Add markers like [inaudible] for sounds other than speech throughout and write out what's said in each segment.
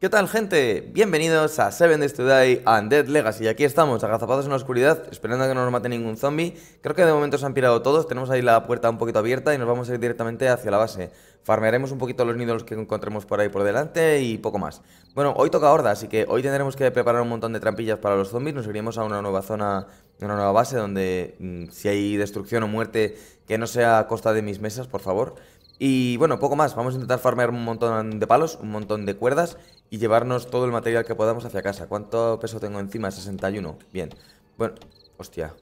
¿Qué tal gente? Bienvenidos a Seven Days to and Dead Legacy. Aquí estamos, agazapados en la oscuridad, esperando a que no nos mate ningún zombie. Creo que de momento se han pirado todos, tenemos ahí la puerta un poquito abierta y nos vamos a ir directamente hacia la base. Farmearemos un poquito los nidos que encontremos por ahí por delante y poco más. Bueno, hoy toca horda, así que hoy tendremos que preparar un montón de trampillas para los zombies. Nos iremos a una nueva zona, una nueva base donde mm, si hay destrucción o muerte, que no sea a costa de mis mesas, por favor. Y bueno, poco más. Vamos a intentar farmear un montón de palos, un montón de cuerdas y llevarnos todo el material que podamos hacia casa. ¿Cuánto peso tengo encima? 61. Bien. Bueno, hostia.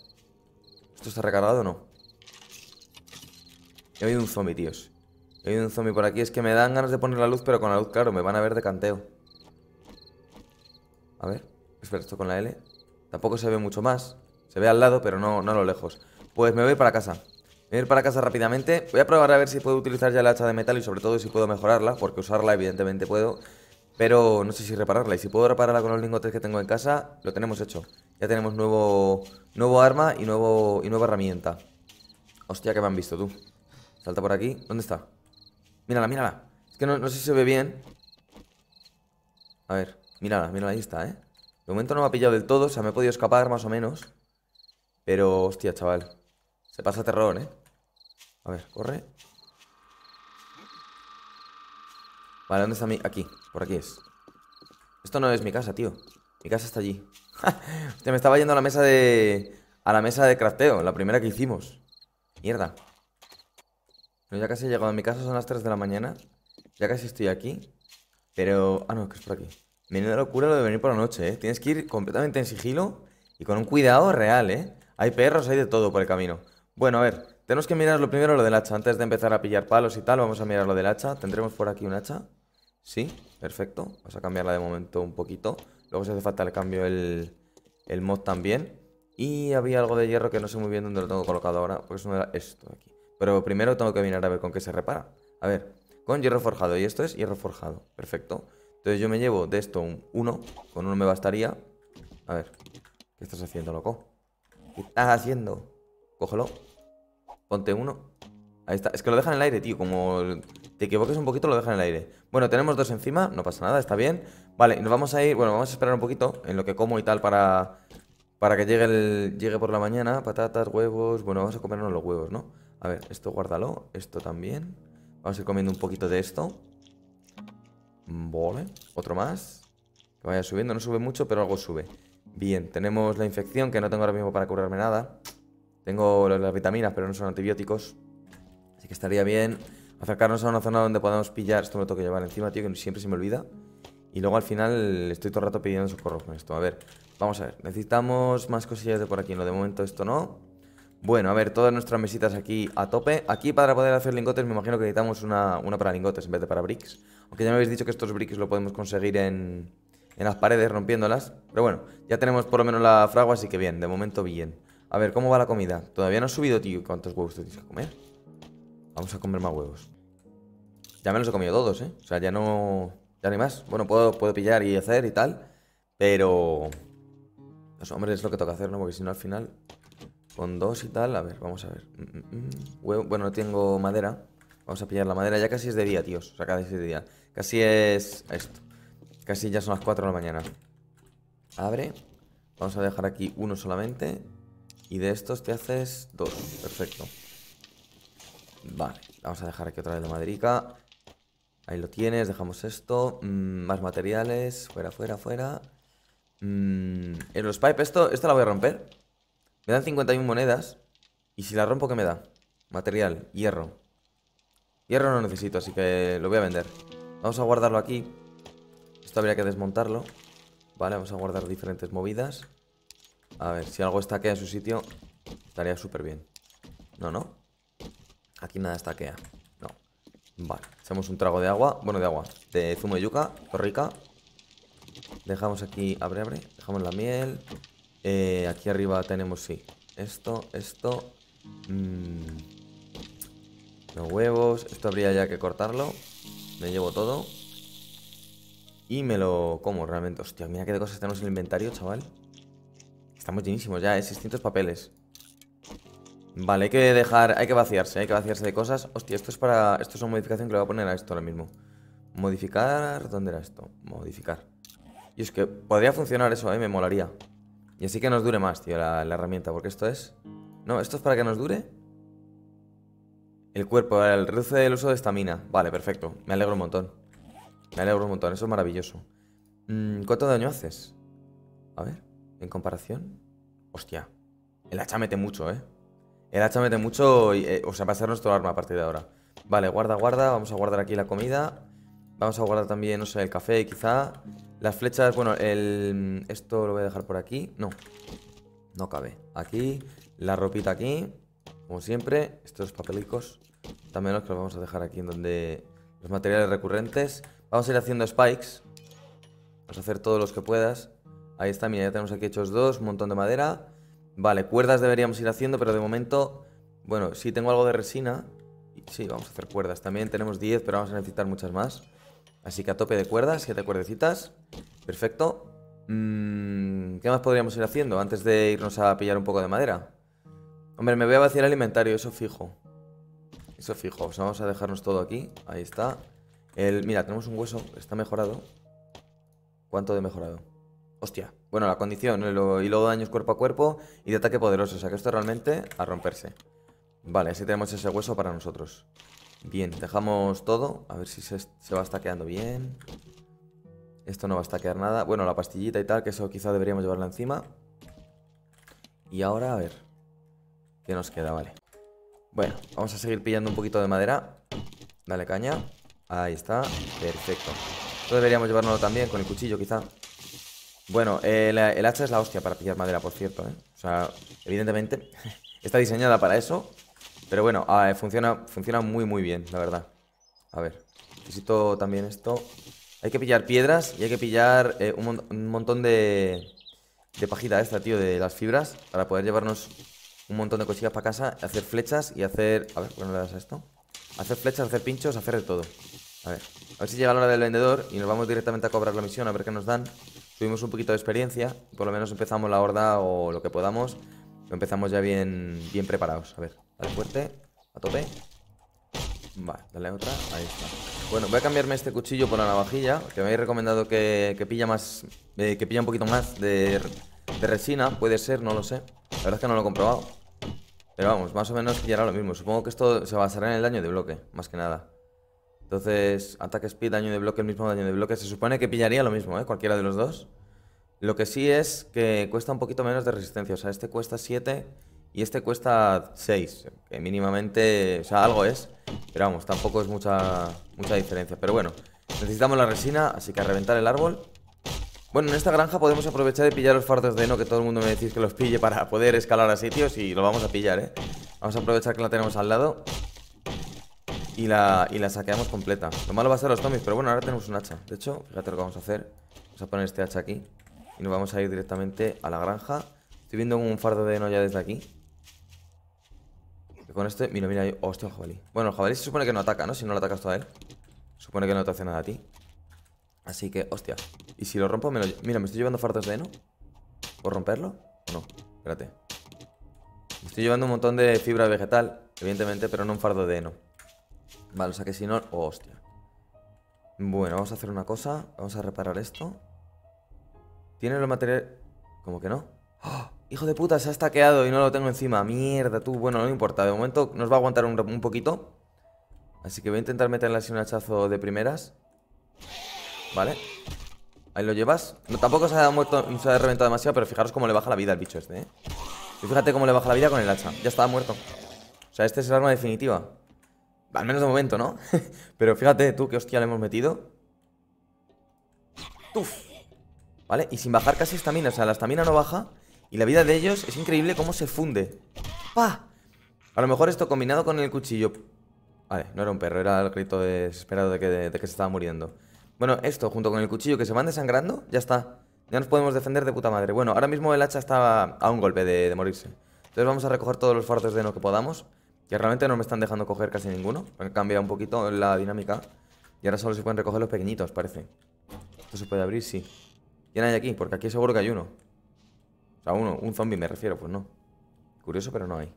¿Esto está recargado o no? He oído un zombie, tíos. He oído un zombie por aquí. Es que me dan ganas de poner la luz, pero con la luz, claro, me van a ver de canteo. A ver. Espera, esto con la L. Tampoco se ve mucho más. Se ve al lado, pero no, no a lo lejos. Pues me voy para casa. Voy a ir para casa rápidamente. Voy a probar a ver si puedo utilizar ya la hacha de metal y sobre todo si puedo mejorarla, porque usarla evidentemente puedo. Pero no sé si repararla. Y si puedo repararla con los lingotes que tengo en casa, lo tenemos hecho. Ya tenemos nuevo, nuevo arma y, nuevo, y nueva herramienta. Hostia, que me han visto tú. Salta por aquí. ¿Dónde está? Mírala, mírala. Es que no, no sé si se ve bien. A ver, mírala, mírala, ahí está, ¿eh? De momento no me ha pillado del todo, o sea, me he podido escapar más o menos. Pero, hostia, chaval. Se pasa terror, ¿eh? A ver, corre. Vale, ¿dónde está mi...? Aquí, por aquí es Esto no es mi casa, tío Mi casa está allí Se [laughs] me estaba yendo a la mesa de... A la mesa de crafteo, la primera que hicimos Mierda ya casi he llegado a mi casa, son las 3 de la mañana Ya casi estoy aquí Pero... Ah, no, que es por aquí Menuda locura lo de venir por la noche, ¿eh? Tienes que ir completamente en sigilo Y con un cuidado real, ¿eh? Hay perros, hay de todo por el camino bueno, a ver, tenemos que mirar lo primero lo del hacha. Antes de empezar a pillar palos y tal, vamos a mirar lo del hacha. Tendremos por aquí un hacha. Sí, perfecto. Vamos a cambiarla de momento un poquito. Luego si hace falta el cambio el, mod también. Y había algo de hierro que no sé muy bien dónde lo tengo colocado ahora, porque eso no era esto aquí. Pero primero tengo que mirar a ver con qué se repara. A ver, con hierro forjado. Y esto es hierro forjado. Perfecto. Entonces yo me llevo de esto un 1. Con uno me bastaría. A ver, ¿qué estás haciendo, loco? ¿Qué estás haciendo? Cógelo. Ponte uno. Ahí está. Es que lo dejan en el aire, tío. Como te equivoques un poquito, lo dejan en el aire. Bueno, tenemos dos encima. No pasa nada, está bien. Vale, nos vamos a ir... Bueno, vamos a esperar un poquito en lo que como y tal para... Para que llegue, el, llegue por la mañana. Patatas, huevos... Bueno, vamos a comernos los huevos, ¿no? A ver, esto guárdalo. Esto también. Vamos a ir comiendo un poquito de esto. Vale. Otro más. Que vaya subiendo. No sube mucho, pero algo sube. Bien, tenemos la infección que no tengo ahora mismo para curarme nada. Tengo las vitaminas, pero no son antibióticos. Así que estaría bien acercarnos a una zona donde podamos pillar. Esto me lo tengo que llevar encima, tío, que siempre se me olvida. Y luego al final estoy todo el rato pidiendo socorro con esto. A ver, vamos a ver. Necesitamos más cosillas de por aquí. no de momento esto no. Bueno, a ver, todas nuestras mesitas aquí a tope. Aquí para poder hacer lingotes me imagino que necesitamos una, para lingotes en vez de para bricks. Aunque ya me habéis dicho que estos bricks lo podemos conseguir en, en las paredes rompiéndolas. Pero bueno, ya tenemos por lo menos la fragua, así que bien, de momento bien. A ver, ¿cómo va la comida? Todavía no ha subido, tío. ¿Cuántos huevos te tienes que comer? Vamos a comer más huevos. Ya me los he comido todos, ¿eh? O sea, ya no... Ya no más. Bueno, puedo, puedo pillar y hacer y tal. Pero... Los hombres es lo que toca hacer, ¿no? Porque si no, al final... Con dos y tal... A ver, vamos a ver. Mm, mm, mm. Bueno, no tengo madera. Vamos a pillar la madera. Ya casi es de día, tíos. O sea, casi es de día. Casi es... Esto. Casi ya son las 4 de la mañana. Abre. Vamos a dejar aquí uno solamente. Y de estos te haces dos. Perfecto. Vale, vamos a dejar aquí otra vez la maderica. Ahí lo tienes, dejamos esto. Mm, más materiales. Fuera, fuera, fuera. Mm, en los pipe, esto, esto la voy a romper. Me dan 51 monedas. Y si la rompo, ¿qué me da? Material, hierro. Hierro no necesito, así que lo voy a vender. Vamos a guardarlo aquí. Esto habría que desmontarlo. Vale, vamos a guardar diferentes movidas. A ver, si algo estaquea en su sitio, estaría súper bien. No, no. Aquí nada estaquea. No. Vale, hacemos un trago de agua. Bueno, de agua. De zumo de yuca, rica. Dejamos aquí, abre, abre. Dejamos la miel. Eh, aquí arriba tenemos, sí. Esto, esto. Mm, los huevos. Esto habría ya que cortarlo. Me llevo todo. Y me lo como realmente. Hostia, mira qué de cosas tenemos en el inventario, chaval. Estamos llenísimos ya, ¿eh? 600 papeles. Vale, hay que dejar... Hay que vaciarse, hay que vaciarse de cosas. Hostia, esto es para... Esto es una modificación que le voy a poner a esto ahora mismo. Modificar... ¿Dónde era esto? Modificar. Y es que podría funcionar eso, ¿eh? Me molaría. Y así que nos dure más, tío, la, la herramienta. Porque esto es... No, esto es para que nos dure... El cuerpo, el reduce del uso de estamina. Vale, perfecto. Me alegro un montón. Me alegro un montón. Eso es maravilloso. Mm, ¿Cuánto daño haces? A ver en comparación. Hostia. El hacha mete mucho, ¿eh? El hacha mete mucho y, eh, o sea, va a ser nuestro arma a partir de ahora. Vale, guarda, guarda. Vamos a guardar aquí la comida. Vamos a guardar también, no sé, el café quizá. Las flechas, bueno, el... Esto lo voy a dejar por aquí. No. No cabe. Aquí. La ropita aquí. Como siempre. Estos papelicos. También los que los vamos a dejar aquí en donde... Los materiales recurrentes. Vamos a ir haciendo spikes. Vamos a hacer todos los que puedas. Ahí está, mira, ya tenemos aquí hechos dos, un montón de madera. Vale, cuerdas deberíamos ir haciendo, pero de momento... Bueno, si tengo algo de resina. Sí, vamos a hacer cuerdas. También tenemos 10, pero vamos a necesitar muchas más. Así que a tope de cuerdas, 7 cuerdecitas. Perfecto. Mm, ¿Qué más podríamos ir haciendo antes de irnos a pillar un poco de madera? Hombre, me voy a vaciar el inventario, eso fijo. Eso fijo. vamos a dejarnos todo aquí. Ahí está. El, mira, tenemos un hueso. Está mejorado. ¿Cuánto de mejorado? Hostia. Bueno, la condición ¿eh? lo, y luego daños cuerpo a cuerpo y de ataque poderoso. O sea que esto realmente a romperse. Vale, así tenemos ese hueso para nosotros. Bien, dejamos todo. A ver si se, va va quedando bien. Esto no va a quedar nada. Bueno, la pastillita y tal, que eso quizá deberíamos llevarla encima. Y ahora, a ver. ¿Qué nos queda? Vale. Bueno, vamos a seguir pillando un poquito de madera. Dale caña. Ahí está. Perfecto. Esto deberíamos llevárnoslo también con el cuchillo, quizá. Bueno, eh, el, hacha es la hostia para pillar madera, por cierto, ¿eh? O sea, evidentemente [laughs] está diseñada para eso. Pero bueno, ah, eh, funciona, funciona muy, muy bien, la verdad. A ver, necesito también esto. Hay que pillar piedras y hay que pillar eh, un, montón de, de pajita esta, tío, de las fibras. Para poder llevarnos un montón de cosillas para casa, hacer flechas y hacer... A ver, ¿por qué no le das a esto? Hacer flechas, hacer pinchos, hacer de todo. A ver, a ver si llega la hora del vendedor y nos vamos directamente a cobrar la misión, a ver qué nos dan tuvimos un poquito de experiencia, por lo menos empezamos la horda o lo que podamos, empezamos ya bien, bien preparados. A ver, dale fuerte, a tope. Vale, dale otra, ahí está. Bueno, voy a cambiarme este cuchillo por la navajilla, que me habéis recomendado que, que pilla más, eh, que pilla un poquito más de, resina, puede ser, no lo sé. La verdad es que no lo he comprobado. Pero vamos, más o menos pillará lo mismo. Supongo que esto se basará en el daño de bloque, más que nada. Entonces, ataque speed, daño de bloque, el mismo daño de bloque. Se supone que pillaría lo mismo, ¿eh? Cualquiera de los dos. Lo que sí es que cuesta un poquito menos de resistencia. O sea, este cuesta 7 y este cuesta 6. Que mínimamente, o sea, algo es. Pero vamos, tampoco es mucha, mucha diferencia. Pero bueno, necesitamos la resina, así que a reventar el árbol. Bueno, en esta granja podemos aprovechar y pillar los fardos de heno que todo el mundo me decís que los pille para poder escalar a sitios y lo vamos a pillar, ¿eh? Vamos a aprovechar que la tenemos al lado y la, saqueamos completa. Lo malo va a ser los zombies, pero bueno, ahora tenemos un hacha. De hecho, fíjate lo que vamos a hacer. Vamos a poner este hacha aquí. Y nos vamos a ir directamente a la granja. Estoy viendo un fardo de heno ya desde aquí. con este, mira, mira, hostia, jabalí. Bueno, el jabalí se supone que no ataca, ¿no? Si no lo atacas tú a él. Supone que no te hace nada a ti. Así que, hostia. Y si lo rompo, Mira, me estoy llevando fardos de heno. ¿Puedo romperlo? no? Espérate. Me estoy llevando un montón de fibra vegetal, evidentemente, pero no un fardo de heno. Vale, o sea que si no... Oh, hostia. Bueno, vamos a hacer una cosa. Vamos a reparar esto. Tiene los materiales... ¿Cómo que no? ¡Ah! Hijo de puta, se ha stackeado y no lo tengo encima. Mierda, tú. Bueno, no importa. De momento nos va a aguantar un, poquito. Así que voy a intentar meterle así un hachazo de primeras. Vale. Ahí lo llevas. No, tampoco se ha muerto, se ha reventado demasiado, pero fijaros cómo le baja la vida al bicho este, ¿eh? Y fíjate cómo le baja la vida con el hacha. Ya estaba muerto. O sea, este es el arma definitiva. Al menos de momento, ¿no? [laughs] Pero fíjate tú qué hostia le hemos metido. ¡Tuf! ¿Vale? Y sin bajar casi estamina. O sea, la estamina no baja. Y la vida de ellos es increíble cómo se funde. ¡Pah! A lo mejor esto combinado con el cuchillo. Vale, no era un perro, era el grito desesperado de que, se estaba muriendo. Bueno, esto junto con el cuchillo que se van desangrando, ya está. Ya nos podemos defender de puta madre. Bueno, ahora mismo el hacha está a un golpe de, morirse. Entonces vamos a recoger todos los fardos de lo que podamos. Que realmente no me están dejando coger casi ninguno. Han cambiado un poquito la dinámica. Y ahora solo se pueden recoger los pequeñitos, parece. Esto se puede abrir, sí. ¿Quién hay aquí? Porque aquí seguro que hay uno. O sea, uno, un zombie me refiero, pues no. Curioso, pero no hay.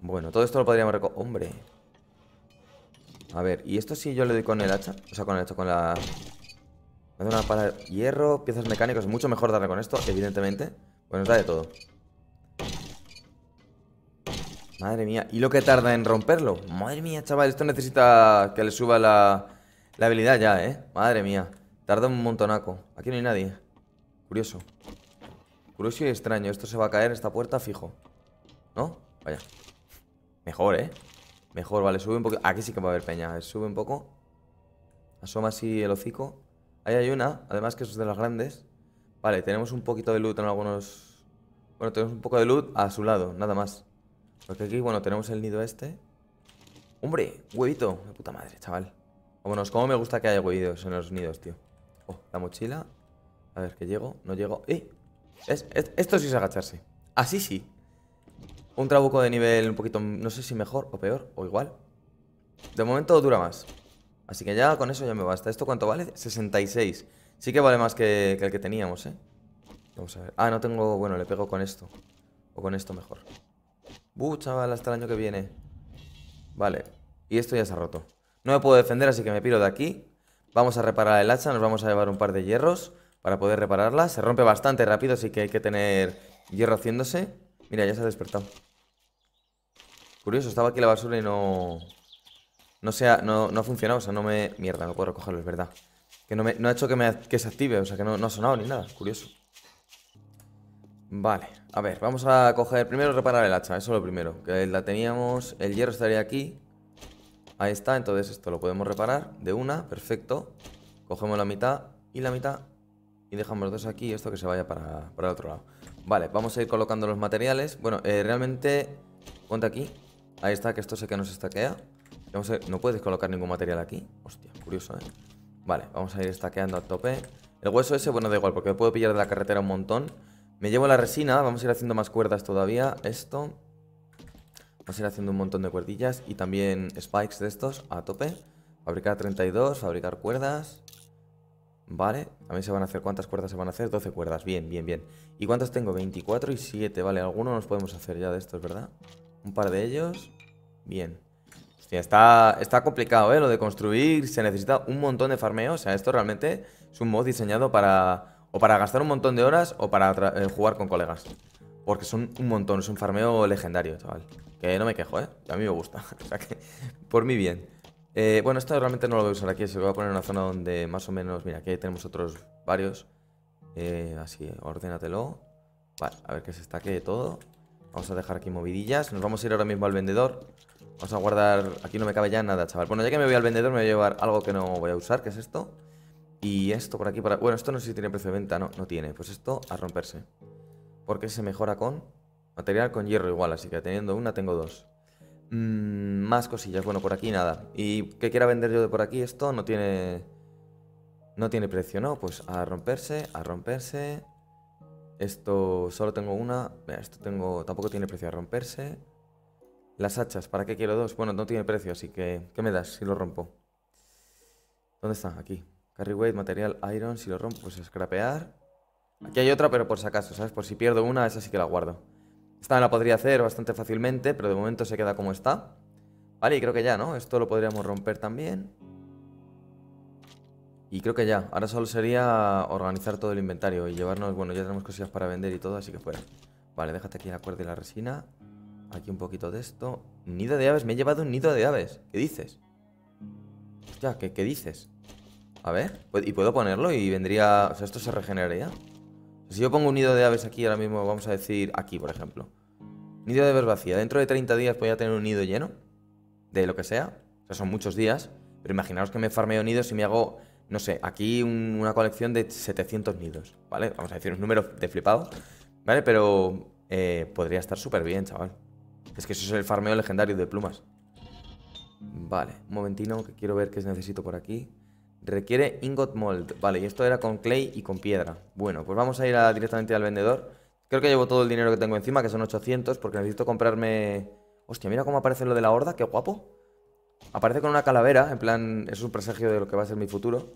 Bueno, todo esto lo podríamos recoger. ¡Hombre! A ver, ¿y esto si sí yo le doy con el hacha? O sea, con el hacha, con la... Me una pala de hierro, piezas mecánicas. Mucho mejor darle con esto, evidentemente. bueno pues nos da de todo. Madre mía, ¿y lo que tarda en romperlo? Madre mía, chaval, esto necesita que le suba la, la habilidad ya, ¿eh? Madre mía, tarda un montonaco Aquí no hay nadie Curioso Curioso y extraño, esto se va a caer, en esta puerta fijo ¿No? Vaya Mejor, ¿eh? Mejor, vale, sube un poco Aquí sí que va a haber peña, sube un poco Asoma así el hocico Ahí hay una, además que es de las grandes Vale, tenemos un poquito de loot en algunos... Bueno, tenemos un poco de loot a su lado, nada más porque aquí, bueno, tenemos el nido este. ¡Hombre! ¡Huevito! puta madre, chaval! Vámonos, como me gusta que haya huevitos en los nidos, tío. Oh, la mochila. A ver, que llego. No llego. ¡Eh! esto sí es agacharse. Así sí. Un trabuco de nivel un poquito... No sé si mejor o peor o igual. De momento dura más. Así que ya con eso ya me basta. ¿Esto cuánto vale? 66. Sí que vale más que, que el que teníamos, ¿eh? Vamos a ver. Ah, no tengo... Bueno, le pego con esto. O con esto mejor. Uh, chaval, hasta el año que viene. Vale. Y esto ya se ha roto. No me puedo defender, así que me piro de aquí. Vamos a reparar el hacha, nos vamos a llevar un par de hierros para poder repararla. Se rompe bastante rápido, así que hay que tener hierro haciéndose. Mira, ya se ha despertado. Curioso, estaba aquí la basura y no... No, sea, no, no ha funcionado, o sea, no me... Mierda, no puedo recogerlo, es verdad. Que no, me, ha hecho que, me, se active, o sea, que no, no ha sonado ni nada. Curioso. Vale, a ver, vamos a coger primero reparar el hacha, eso es lo primero. Que la teníamos, el hierro estaría aquí. Ahí está, entonces esto lo podemos reparar de una, perfecto. Cogemos la mitad y la mitad y dejamos dos aquí esto que se vaya para, el otro lado. Vale, vamos a ir colocando los materiales. Bueno, eh, realmente, ponte aquí. Ahí está, que esto sé que nos estaquea. Vamos no puedes colocar ningún material aquí. Hostia, curioso, ¿eh? Vale, vamos a ir estaqueando a tope. El hueso ese, bueno, da igual, porque puedo pillar de la carretera un montón. Me llevo la resina, vamos a ir haciendo más cuerdas todavía. Esto. Vamos a ir haciendo un montón de cuerdillas y también spikes de estos a tope. Fabricar 32, fabricar cuerdas. Vale, también se van a hacer, ¿cuántas cuerdas se van a hacer? 12 cuerdas, bien, bien, bien. ¿Y cuántas tengo? 24 y 7, vale, algunos nos podemos hacer ya de estos, ¿verdad? Un par de ellos, bien. Hostia, está, está complicado, ¿eh? Lo de construir, se necesita un montón de farmeo, o sea, esto realmente es un mod diseñado para o para gastar un montón de horas o para eh, jugar con colegas. Porque son un montón, es un farmeo legendario, chaval. Que no me quejo, ¿eh? A mí me gusta. [laughs] o sea que, por mi bien. Eh, bueno, esto realmente no lo voy a usar aquí, se lo voy a poner en una zona donde más o menos... Mira, aquí tenemos otros varios. Eh, así, ordénatelo. Vale, a ver que se estaque todo. Vamos a dejar aquí movidillas. Nos vamos a ir ahora mismo al vendedor. Vamos a guardar... Aquí no me cabe ya nada, chaval. Bueno, ya que me voy al vendedor me voy a llevar algo que no voy a usar, que es esto. Y esto por aquí para... Bueno, esto no sé si tiene precio de venta, no, no tiene. Pues esto a romperse. Porque se mejora con... Material con hierro igual, así que teniendo una tengo dos. Mm, más cosillas, bueno, por aquí nada. ¿Y que quiera vender yo de por aquí? Esto no tiene... No tiene precio, ¿no? Pues a romperse, a romperse... Esto solo tengo una... Esto tengo... Tampoco tiene precio a romperse. Las hachas, ¿para qué quiero dos? Bueno, no tiene precio, así que... ¿Qué me das si lo rompo? ¿Dónde está? Aquí. Carry weight, material iron, si lo rompo, pues scrapear. Aquí hay otra, pero por si acaso, ¿sabes? Por si pierdo una, esa sí que la guardo. Esta me la podría hacer bastante fácilmente, pero de momento se queda como está. Vale, y creo que ya, ¿no? Esto lo podríamos romper también. Y creo que ya. Ahora solo sería organizar todo el inventario y llevarnos... Bueno, ya tenemos cosillas para vender y todo, así que fuera. Vale, déjate aquí la cuerda y la resina. Aquí un poquito de esto. Nido de aves. Me he llevado un nido de aves. ¿Qué dices? Hostia, ¿qué, qué dices? A ver, pues, y puedo ponerlo y vendría... O sea, esto se regeneraría. Si yo pongo un nido de aves aquí ahora mismo, vamos a decir aquí, por ejemplo. Nido de aves vacía. Dentro de 30 días voy a tener un nido lleno. De lo que sea. O sea, son muchos días. Pero imaginaos que me farmeo nidos y me hago, no sé, aquí una colección de 700 nidos. ¿Vale? Vamos a decir un número de flipado. ¿Vale? Pero eh, podría estar súper bien, chaval. Es que eso es el farmeo legendario de plumas. Vale, un momentino que quiero ver qué necesito por aquí. Requiere ingot mold. Vale, y esto era con clay y con piedra. Bueno, pues vamos a ir directamente al vendedor. Creo que llevo todo el dinero que tengo encima, que son 800, porque necesito comprarme... Hostia, mira cómo aparece lo de la horda, qué guapo. Aparece con una calavera, en plan, es un presagio de lo que va a ser mi futuro.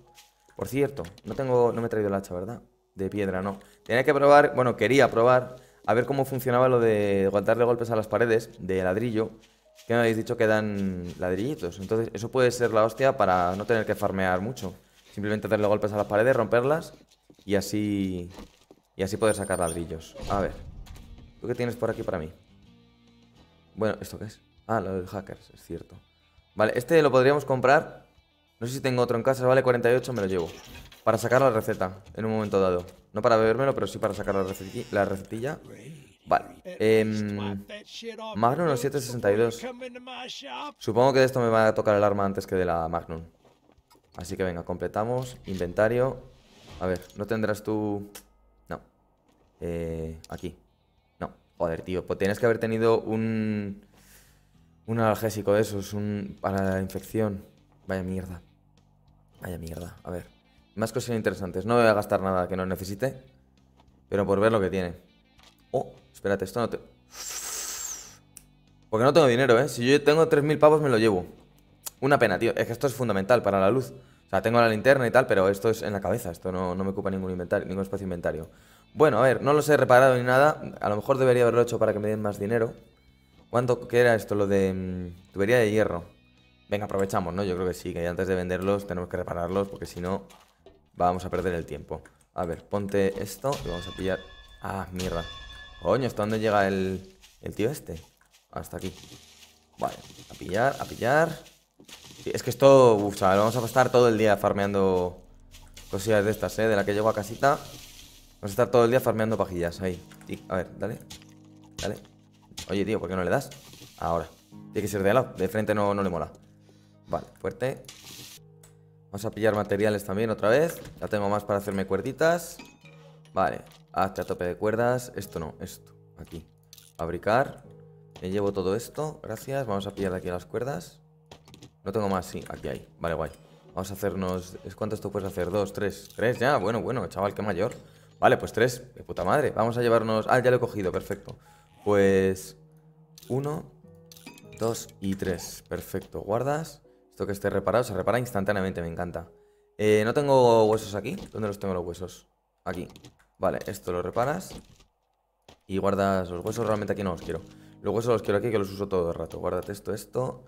Por cierto, no tengo, no me he traído el hacha, ¿verdad? De piedra, no. Tenía que probar, bueno, quería probar, a ver cómo funcionaba lo de de golpes a las paredes de ladrillo que me habéis dicho que dan ladrillitos. Entonces, eso puede ser la hostia para no tener que farmear mucho. Simplemente darle golpes a las paredes, romperlas y así. Y así poder sacar ladrillos. A ver. ¿Tú qué tienes por aquí para mí? Bueno, ¿esto qué es? Ah, lo de hackers, es cierto. Vale, este lo podríamos comprar. No sé si tengo otro en casa, vale 48, me lo llevo. Para sacar la receta en un momento dado. No para bebérmelo, pero sí para sacar la, la recetilla. Vale. Eh, Magnum 762. Supongo que de esto me va a tocar el arma antes que de la Magnum. Así que venga, completamos. Inventario. A ver, ¿no tendrás tú...? No. Eh, aquí. No. Joder, tío. Pues tienes que haber tenido un... Un analgésico de esos. Un... Para la infección. Vaya mierda. Vaya mierda. A ver. Más cosas interesantes. No voy a gastar nada que no necesite. Pero por ver lo que tiene. Oh, Espérate, esto no te... Porque no tengo dinero, ¿eh? Si yo tengo 3.000 pavos me lo llevo. Una pena, tío. Es que esto es fundamental para la luz. O sea, tengo la linterna y tal, pero esto es en la cabeza. Esto no, me ocupa ningún inventario, ningún espacio inventario. Bueno, a ver, no los he reparado ni nada. A lo mejor debería haberlo hecho para que me den más dinero. ¿Cuánto que era esto? Lo de mm, tubería de hierro. Venga, aprovechamos, ¿no? Yo creo que sí, que antes de venderlos tenemos que repararlos porque si no vamos a perder el tiempo. A ver, ponte esto y vamos a pillar... Ah, mierda. Coño, ¿hasta dónde llega el, tío este? Hasta aquí. Vale, a pillar, a pillar. es que esto, vamos a estar todo el día farmeando cosillas de estas, ¿eh? De la que llego a casita. Vamos a estar todo el día farmeando pajillas ahí. a ver, dale. Dale. Oye, tío, ¿por qué no le das? Ahora. Tiene que ser de lado. De frente no, no le mola. Vale, fuerte. Vamos a pillar materiales también otra vez. Ya tengo más para hacerme cuerditas. Vale hasta a tope de cuerdas. Esto no, esto. Aquí. Fabricar. Me llevo todo esto. Gracias. Vamos a pillar de aquí las cuerdas. No tengo más, sí. Aquí hay. Vale, guay. Vamos a hacernos... ¿Cuánto esto puedes hacer? ¿Dos? ¿Tres? ¿Tres ya? Bueno, bueno, chaval, qué mayor. Vale, pues tres. De puta madre. Vamos a llevarnos... Ah, ya lo he cogido. Perfecto. Pues... Uno, dos y tres. Perfecto. Guardas. Esto que esté reparado se repara instantáneamente. Me encanta. Eh, no tengo huesos aquí. ¿Dónde los tengo los huesos? Aquí. Vale, esto lo reparas. Y guardas los huesos, realmente aquí no los quiero. Los huesos los quiero aquí, que los uso todo el rato. Guárdate esto, esto.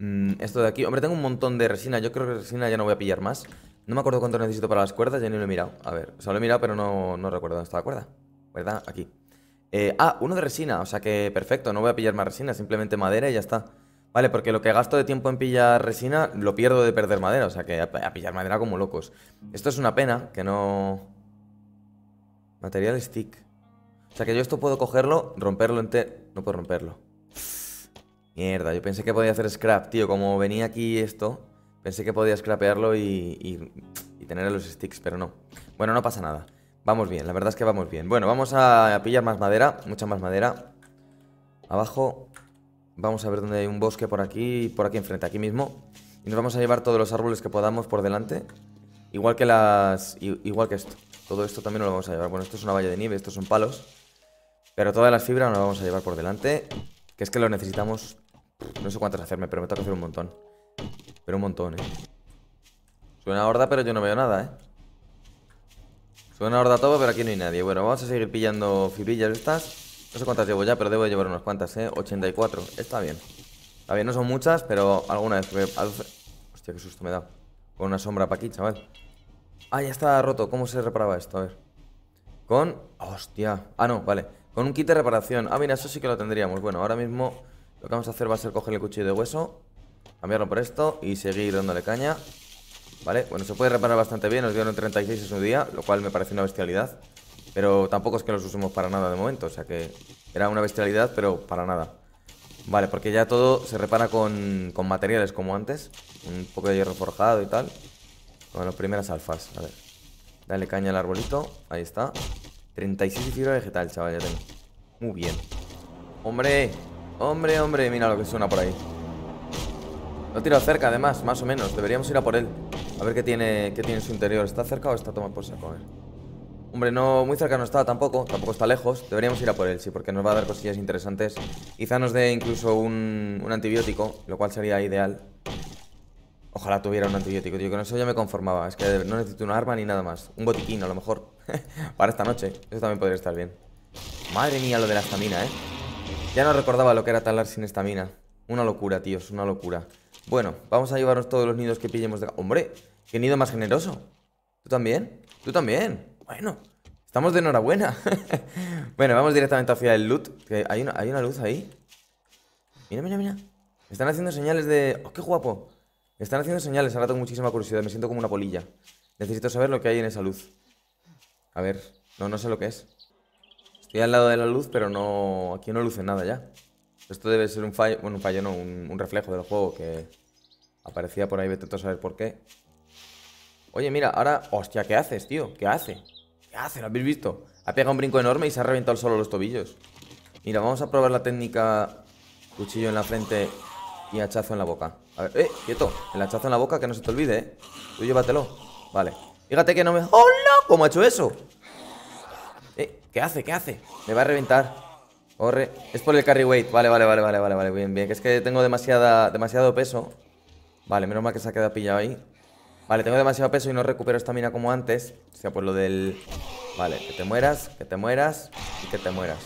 Mm, esto de aquí. Hombre, tengo un montón de resina. Yo creo que resina ya no voy a pillar más. No me acuerdo cuánto necesito para las cuerdas, ya ni lo he mirado. A ver, o sea, lo he mirado, pero no, no recuerdo dónde está la cuerda. ¿Verdad? Aquí. Eh, ah, uno de resina, o sea que perfecto, no voy a pillar más resina, simplemente madera y ya está. Vale, porque lo que gasto de tiempo en pillar resina, lo pierdo de perder madera, o sea que a pillar madera como locos. Esto es una pena, que no... Material stick. O sea que yo esto puedo cogerlo, romperlo entero. No puedo romperlo. Mierda, yo pensé que podía hacer scrap, tío. Como venía aquí esto, pensé que podía scrapearlo y, y, y tener los sticks, pero no. Bueno, no pasa nada. Vamos bien, la verdad es que vamos bien. Bueno, vamos a pillar más madera, mucha más madera. Abajo. Vamos a ver dónde hay un bosque por aquí, por aquí enfrente, aquí mismo. Y nos vamos a llevar todos los árboles que podamos por delante. Igual que las... Igual que esto. Todo esto también lo vamos a llevar. Bueno, esto es una valla de nieve, estos son palos. Pero todas las fibras nos las vamos a llevar por delante. Que es que lo necesitamos... No sé cuántas hacerme, pero me toca hacer un montón. Pero un montón, ¿eh? Suena horda, pero yo no veo nada, ¿eh? Suena horda todo, pero aquí no hay nadie. Bueno, vamos a seguir pillando fibrillas estas. No sé cuántas llevo ya, pero debo llevar unas cuantas, ¿eh? 84. Está bien. Está bien, no son muchas, pero alguna vez... Hostia, qué susto me da. Con una sombra para aquí, chaval. Ah, ya está roto. ¿Cómo se reparaba esto? A ver. Con... ¡Hostia! Ah, no, vale. Con un kit de reparación. Ah, mira, eso sí que lo tendríamos. Bueno, ahora mismo lo que vamos a hacer va a ser coger el cuchillo de hueso, cambiarlo por esto y seguir dándole caña. Vale, bueno, se puede reparar bastante bien. Nos dieron 36 en su día, lo cual me parece una bestialidad. Pero tampoco es que los usemos para nada de momento. O sea que era una bestialidad, pero para nada. Vale, porque ya todo se repara con, con materiales como antes. Un poco de hierro forjado y tal. Bueno, primeras alfas, a ver Dale caña al arbolito, ahí está 36 de fibra vegetal, chaval, ya tengo Muy bien ¡Hombre! ¡Hombre, hombre! Mira lo que suena por ahí Lo tiro cerca, además, más o menos Deberíamos ir a por él A ver qué tiene, qué tiene su interior ¿Está cerca o está tomando por saco? A Hombre, no, muy cerca no está tampoco Tampoco está lejos Deberíamos ir a por él, sí Porque nos va a dar cosillas interesantes Quizá nos dé incluso un, un antibiótico Lo cual sería ideal Ojalá tuviera un antibiótico, tío. Con eso ya me conformaba. Es que no necesito un arma ni nada más. Un botiquín, a lo mejor. [laughs] Para esta noche. Eso también podría estar bien. Madre mía, lo de la estamina, ¿eh? Ya no recordaba lo que era talar sin estamina. Una locura, tío. Es una locura. Bueno, vamos a llevarnos todos los nidos que pillemos de... ¡Hombre! ¡Qué nido más generoso! ¿Tú también? ¿Tú también? Bueno, estamos de enhorabuena. [laughs] bueno, vamos directamente hacia el loot. hay, una, hay una luz ahí. Mira, mira, mira. están haciendo señales de... ¡Oh, qué guapo! están haciendo señales, ahora tengo muchísima curiosidad, me siento como una polilla. Necesito saber lo que hay en esa luz. A ver, no, no sé lo que es. Estoy al lado de la luz, pero no. Aquí no luce nada ya. Esto debe ser un fallo. Bueno, un fallo no, un, reflejo del juego que aparecía por ahí, vete a saber por qué. Oye, mira, ahora. Hostia, ¿qué haces, tío? ¿Qué hace? ¿Qué hace? ¿Lo habéis visto? Ha pegado un brinco enorme y se ha reventado solo los tobillos. Mira, vamos a probar la técnica cuchillo en la frente y hachazo en la boca. A ver, eh, quieto. El hachazo en la boca, que no se te olvide, eh. Tú llévatelo. Vale. Fíjate que no me... ¡Hola! ¡Oh, no! ¿Cómo ha hecho eso? Eh, ¿qué hace? ¿Qué hace? Me va a reventar. Corre. Es por el carry weight. Vale, vale, vale, vale, vale, vale. Bien, bien. Que es que tengo demasiada, demasiado peso. Vale, menos mal que se ha quedado pillado ahí. Vale, tengo demasiado peso y no recupero esta mina como antes. O sea, por lo del... Vale, que te mueras, que te mueras y que te mueras.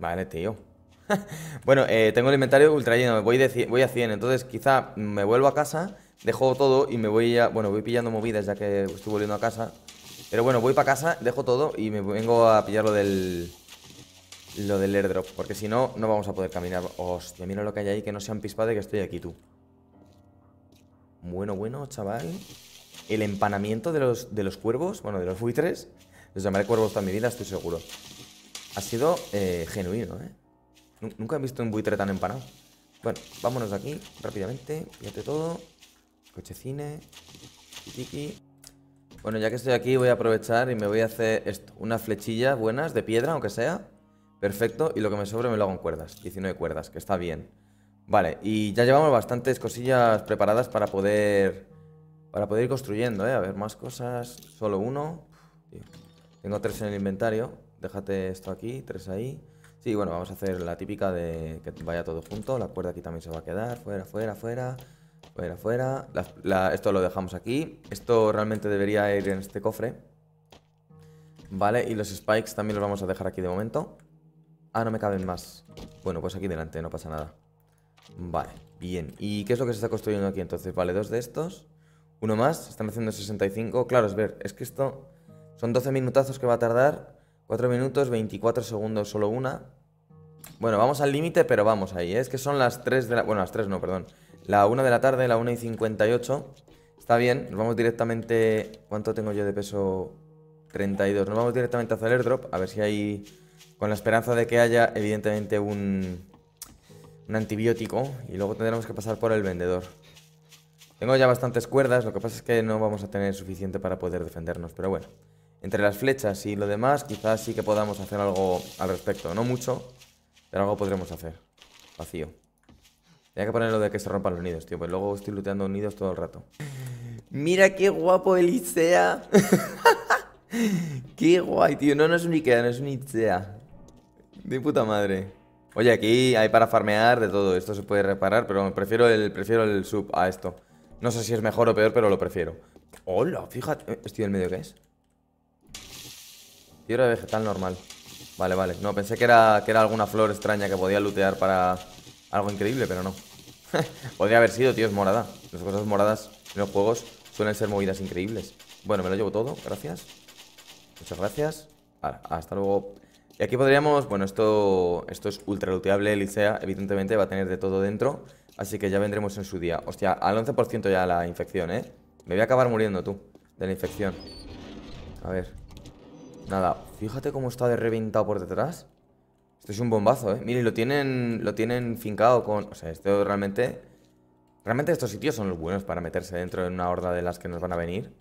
Vale, tío. [laughs] bueno, eh, tengo el inventario ultra lleno, voy, a 100, entonces quizá me vuelvo a casa, dejo todo y me voy a... Bueno, voy pillando movidas ya que estoy volviendo a casa. Pero bueno, voy para casa, dejo todo y me vengo a pillar lo del... Lo del airdrop, porque si no, no vamos a poder caminar. Hostia, mira lo que hay ahí, que no sean han que estoy aquí, tú. Bueno, bueno, chaval. El empanamiento de los, de los cuervos, bueno, de los buitres. Los llamaré cuervos toda mi vida, estoy seguro. Ha sido eh, genuino, ¿eh? Nunca he visto un buitre tan empanado. Bueno, vámonos de aquí rápidamente. Fíjate todo. Cochecine. Tiki. Bueno, ya que estoy aquí voy a aprovechar y me voy a hacer esto. Unas flechillas buenas de piedra, aunque sea. Perfecto. Y lo que me sobre me lo hago en cuerdas. 19 cuerdas, que está bien. Vale, y ya llevamos bastantes cosillas preparadas para poder... Para poder ir construyendo, ¿eh? A ver, más cosas. Solo uno. Tengo tres en el inventario. Déjate esto aquí, tres ahí. Sí, bueno, vamos a hacer la típica de que vaya todo junto. La cuerda aquí también se va a quedar. Fuera, fuera, fuera. Fuera, fuera. esto lo dejamos aquí. Esto realmente debería ir en este cofre. Vale, y los spikes también los vamos a dejar aquí de momento. Ah, no me caben más. Bueno, pues aquí delante, no pasa nada. Vale, bien. ¿Y qué es lo que se está construyendo aquí entonces? Vale, dos de estos. Uno más, están haciendo 65. Claro, es ver, es que esto son 12 minutazos que va a tardar 4 minutos, 24 segundos, solo una. Bueno, vamos al límite, pero vamos ahí. ¿eh? Es que son las 3 de la... Bueno, las 3 no, perdón. La 1 de la tarde, la 1 y 58. Está bien, nos vamos directamente... ¿Cuánto tengo yo de peso? 32. Nos vamos directamente a el airdrop, a ver si hay... Con la esperanza de que haya, evidentemente, un... Un antibiótico. Y luego tendremos que pasar por el vendedor. Tengo ya bastantes cuerdas, lo que pasa es que no vamos a tener suficiente para poder defendernos, pero bueno entre las flechas y lo demás, quizás sí que podamos hacer algo al respecto. No mucho, pero algo podremos hacer. Vacío. Tenía que poner lo de que se rompan los nidos, tío, pues luego estoy looteando nidos todo el rato. Mira qué guapo el Isea. [laughs] [laughs] qué guay, tío. No, no es un Ikea, no es un Isea. De puta madre. Oye, aquí hay para farmear de todo. Esto se puede reparar, pero prefiero el, prefiero el sub a esto. No sé si es mejor o peor, pero lo prefiero. Hola, fíjate. Eh, ¿Estoy en medio qué es? Fibra de vegetal normal. Vale, vale. No, pensé que era, que era alguna flor extraña que podía lootear para algo increíble, pero no. [laughs] Podría haber sido, tío, es morada. Las cosas moradas en los juegos suelen ser movidas increíbles. Bueno, me lo llevo todo, gracias. Muchas gracias. hasta luego. Y aquí podríamos, bueno, esto, esto es ultra looteable, Elisea. evidentemente va a tener de todo dentro, así que ya vendremos en su día. Hostia, al 11% ya la infección, ¿eh? Me voy a acabar muriendo tú, de la infección. A ver. Nada, fíjate cómo está de reventado por detrás. Esto es un bombazo, ¿eh? Miren, lo tienen, lo tienen fincado con... O sea, esto realmente... Realmente estos sitios son los buenos para meterse dentro de una horda de las que nos van a venir.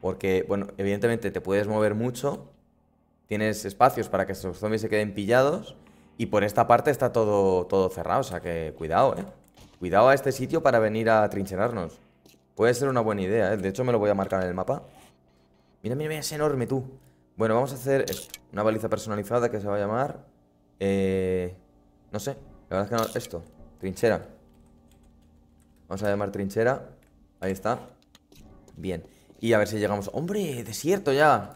Porque, bueno, evidentemente te puedes mover mucho. Tienes espacios para que esos zombies se queden pillados. Y por esta parte está todo, todo cerrado. O sea que cuidado, ¿eh? Cuidado a este sitio para venir a trincherarnos. Puede ser una buena idea, ¿eh? De hecho me lo voy a marcar en el mapa. Mira, mira, mira, es enorme tú. Bueno, vamos a hacer Una baliza personalizada que se va a llamar... Eh, no sé. La verdad es que no... Esto. Trinchera. Vamos a llamar trinchera. Ahí está. Bien. Y a ver si llegamos... ¡Hombre! ¡Desierto ya!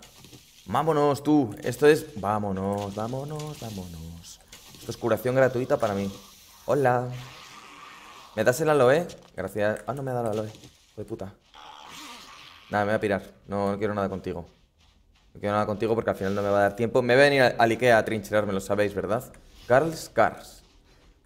¡Vámonos tú! Esto es... ¡Vámonos! ¡Vámonos! ¡Vámonos! Esto es curación gratuita para mí. ¡Hola! ¿Me das el aloe? Gracias. Ah, no me ha dado el aloe. Hijo de puta. Nada, me voy a pirar. no quiero nada contigo. No quiero nada contigo porque al final no me va a dar tiempo. Me voy a venir al Ikea a trincherarme, lo sabéis, ¿verdad? Carl's Cars.